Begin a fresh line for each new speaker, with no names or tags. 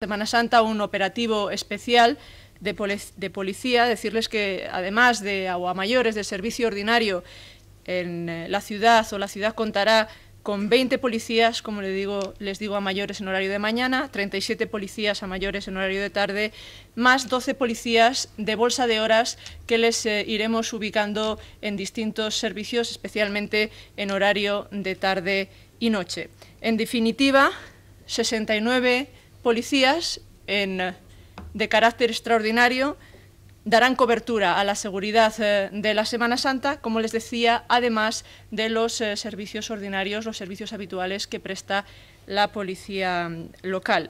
Semana Santa un operativo especial de, policía, decirles que además de a mayores del servicio ordinario en eh, la ciudad o la ciudad contará con 20 policías, como les digo, les digo a mayores en horario de mañana, 37 policías a mayores en horario de tarde, más 12 policías de bolsa de horas que les eh, iremos ubicando en distintos servicios, especialmente en horario de tarde y noche. En definitiva, 69 policías eh, de carácter extraordinario darán cobertura a la seguridad eh, de la Semana Santa, como les decía, además de los eh, servicios ordinarios, los servicios habituales que presta la policía mm, local.